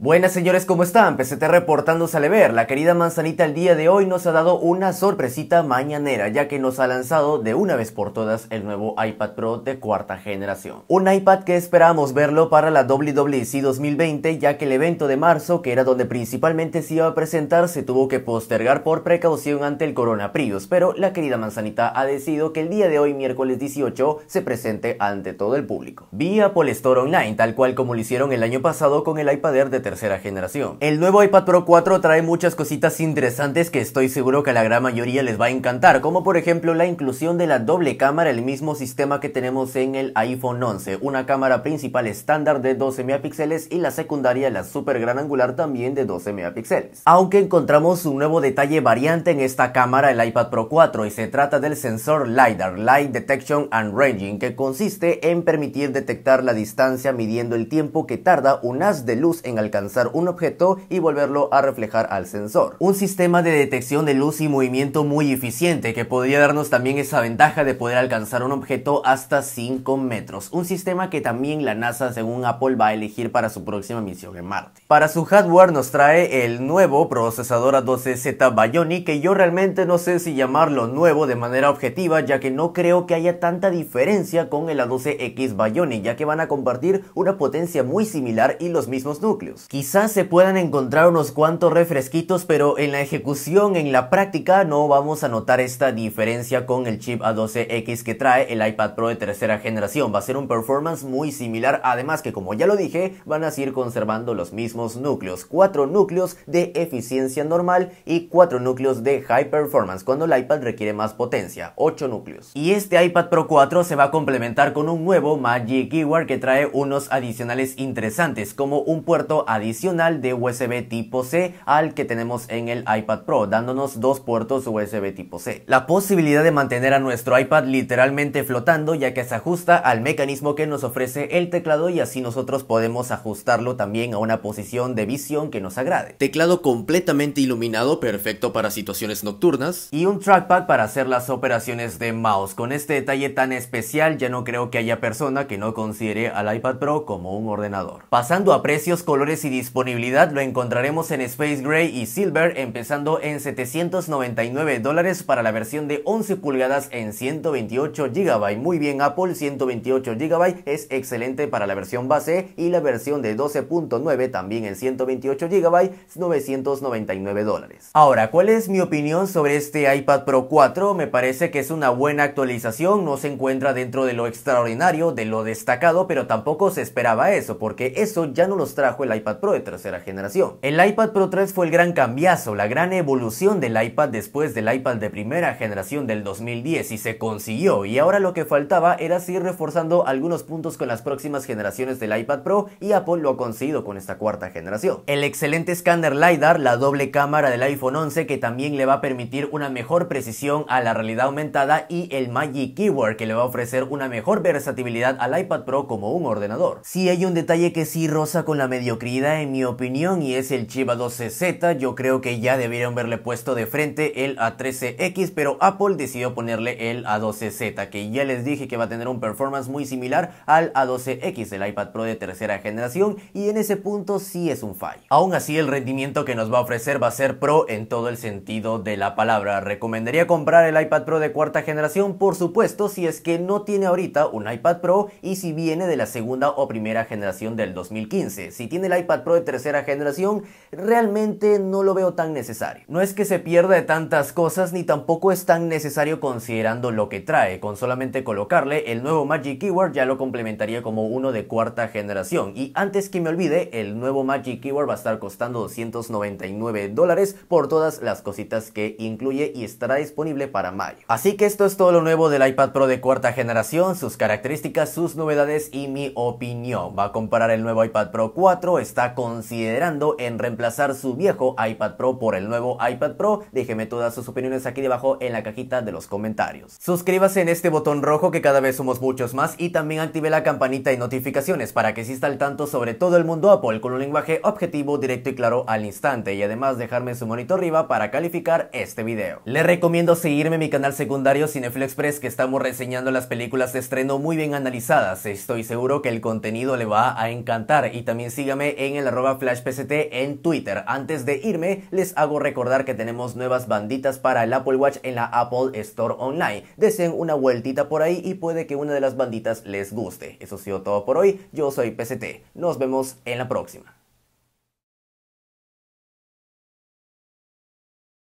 Buenas señores, ¿cómo están? PCT reportando a ver. La querida manzanita el día de hoy nos ha dado una sorpresita mañanera, ya que nos ha lanzado de una vez por todas el nuevo iPad Pro de cuarta generación. Un iPad que esperamos verlo para la WWDC e 2020, ya que el evento de marzo, que era donde principalmente se iba a presentar, se tuvo que postergar por precaución ante el coronavirus, pero la querida manzanita ha decidido que el día de hoy, miércoles 18, se presente ante todo el público. Vía Polestore Online, tal cual como lo hicieron el año pasado con el iPad Air de tercera generación. El nuevo iPad Pro 4 trae muchas cositas interesantes que estoy seguro que a la gran mayoría les va a encantar, como por ejemplo la inclusión de la doble cámara, el mismo sistema que tenemos en el iPhone 11, una cámara principal estándar de 12 megapíxeles y la secundaria, la super gran angular también de 12 megapíxeles. Aunque encontramos un nuevo detalle variante en esta cámara, el iPad Pro 4, y se trata del sensor LiDAR, Light Detection and Ranging, que consiste en permitir detectar la distancia midiendo el tiempo que tarda un haz de luz en alcanzar alcanzar un objeto y volverlo a reflejar al sensor. Un sistema de detección de luz y movimiento muy eficiente que podría darnos también esa ventaja de poder alcanzar un objeto hasta 5 metros. Un sistema que también la NASA según Apple va a elegir para su próxima misión en Marte. Para su hardware nos trae el nuevo procesador A12Z Bionic que yo realmente no sé si llamarlo nuevo de manera objetiva ya que no creo que haya tanta diferencia con el A12X Bionic ya que van a compartir una potencia muy similar y los mismos núcleos. Quizás se puedan encontrar unos cuantos refresquitos, pero en la ejecución, en la práctica, no vamos a notar esta diferencia con el chip A12X e que trae el iPad Pro de tercera generación. Va a ser un performance muy similar, además que como ya lo dije, van a seguir conservando los mismos núcleos. Cuatro núcleos de eficiencia normal y cuatro núcleos de high performance, cuando el iPad requiere más potencia, 8 núcleos. Y este iPad Pro 4 se va a complementar con un nuevo Magic Keyboard que trae unos adicionales interesantes, como un puerto a adicional de USB tipo C al que tenemos en el iPad Pro, dándonos dos puertos USB tipo C. La posibilidad de mantener a nuestro iPad literalmente flotando ya que se ajusta al mecanismo que nos ofrece el teclado y así nosotros podemos ajustarlo también a una posición de visión que nos agrade. Teclado completamente iluminado, perfecto para situaciones nocturnas. Y un trackpad para hacer las operaciones de mouse. Con este detalle tan especial ya no creo que haya persona que no considere al iPad Pro como un ordenador. Pasando a precios, colores y disponibilidad lo encontraremos en Space Gray y Silver empezando en 799 dólares para la versión de 11 pulgadas en 128 GB. Muy bien Apple, 128 GB es excelente para la versión base y la versión de 12.9 también en 128 GB, 999 dólares. Ahora, ¿cuál es mi opinión sobre este iPad Pro 4? Me parece que es una buena actualización, no se encuentra dentro de lo extraordinario, de lo destacado, pero tampoco se esperaba eso, porque eso ya no los trajo el iPad Pro de tercera generación. El iPad Pro 3 fue el gran cambiazo, la gran evolución del iPad después del iPad de primera generación del 2010 y se consiguió y ahora lo que faltaba era seguir reforzando algunos puntos con las próximas generaciones del iPad Pro y Apple lo ha conseguido con esta cuarta generación. El excelente escáner LiDAR, la doble cámara del iPhone 11 que también le va a permitir una mejor precisión a la realidad aumentada y el Magic Keyboard que le va a ofrecer una mejor versatilidad al iPad Pro como un ordenador. Si hay un detalle que sí rosa con la mediocridad en mi opinión y es el Chiva 12Z. Yo creo que ya debieron haberle puesto de frente el A13X, pero Apple decidió ponerle el A12Z, que ya les dije que va a tener un performance muy similar al A12X, el iPad Pro de tercera generación, y en ese punto sí es un fallo. Aún así, el rendimiento que nos va a ofrecer va a ser pro en todo el sentido de la palabra. ¿Recomendaría comprar el iPad Pro de cuarta generación? Por supuesto, si es que no tiene ahorita un iPad Pro y si viene de la segunda o primera generación del 2015. Si tiene el iPad iPad Pro de tercera generación, realmente no lo veo tan necesario. No es que se pierda de tantas cosas ni tampoco es tan necesario considerando lo que trae, con solamente colocarle el nuevo Magic Keyboard ya lo complementaría como uno de cuarta generación. Y antes que me olvide, el nuevo Magic Keyboard va a estar costando 299 dólares por todas las cositas que incluye y estará disponible para mayo. Así que esto es todo lo nuevo del iPad Pro de cuarta generación, sus características, sus novedades y mi opinión. Va a comparar el nuevo iPad Pro 4, está considerando en reemplazar su viejo iPad Pro por el nuevo iPad Pro? Déjeme todas sus opiniones aquí debajo en la cajita de los comentarios. Suscríbase en este botón rojo que cada vez somos muchos más y también active la campanita de notificaciones para que exista al tanto sobre todo el mundo Apple con un lenguaje objetivo, directo y claro al instante y además dejarme su monito arriba para calificar este video. Le recomiendo seguirme en mi canal secundario Cineflexpress. que estamos reseñando las películas de estreno muy bien analizadas. Estoy seguro que el contenido le va a encantar y también sígame en en el arroba flashpct en Twitter. Antes de irme, les hago recordar que tenemos nuevas banditas para el Apple Watch en la Apple Store Online. Deseen una vueltita por ahí y puede que una de las banditas les guste. Eso ha sido todo por hoy. Yo soy PST. Nos vemos en la próxima.